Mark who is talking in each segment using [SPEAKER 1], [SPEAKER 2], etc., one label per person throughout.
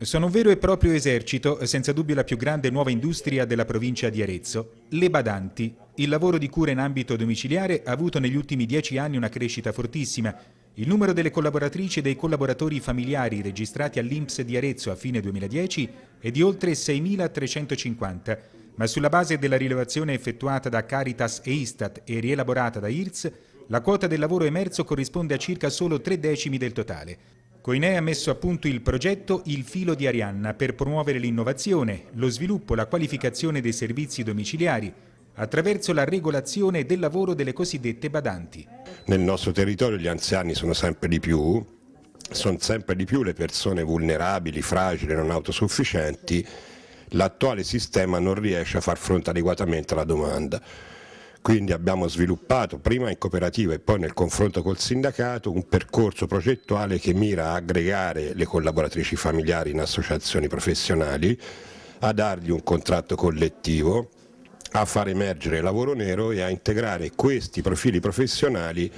[SPEAKER 1] Sono un vero e proprio esercito, senza dubbio la più grande nuova industria della provincia di Arezzo, le badanti. Il lavoro di cura in ambito domiciliare ha avuto negli ultimi dieci anni una crescita fortissima. Il numero delle collaboratrici e dei collaboratori familiari registrati all'INPS di Arezzo a fine 2010 è di oltre 6.350, ma sulla base della rilevazione effettuata da Caritas e Istat e rielaborata da IRS, la quota del lavoro emerso corrisponde a circa solo tre decimi del totale. Coinè ha messo a punto il progetto Il filo di Arianna per promuovere l'innovazione, lo sviluppo, la qualificazione dei servizi domiciliari attraverso la regolazione del lavoro delle cosiddette badanti.
[SPEAKER 2] Nel nostro territorio gli anziani sono sempre di più, sono sempre di più le persone vulnerabili, fragili, non autosufficienti, l'attuale sistema non riesce a far fronte adeguatamente alla domanda. Quindi abbiamo sviluppato prima in cooperativa e poi nel confronto col sindacato un percorso progettuale che mira a aggregare le collaboratrici familiari in associazioni professionali, a dargli un contratto collettivo, a far emergere lavoro nero e a integrare questi profili professionali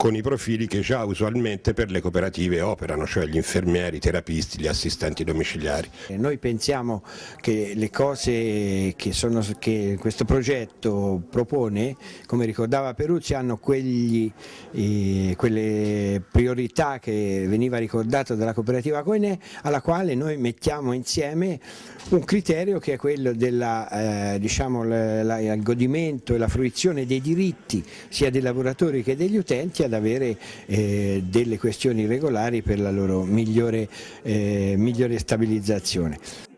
[SPEAKER 2] con i profili che già usualmente per le cooperative operano, cioè gli infermieri, i terapisti, gli assistenti
[SPEAKER 3] domiciliari. Eh, noi pensiamo che le cose che, sono, che questo progetto propone, come ricordava Peruzzi, hanno quegli, eh, quelle priorità che veniva ricordato dalla cooperativa Coenè, alla quale noi mettiamo insieme un criterio che è quello del eh, diciamo, godimento e la fruizione dei diritti sia dei lavoratori che degli utenti ad avere eh, delle questioni regolari per la loro migliore, eh, migliore stabilizzazione.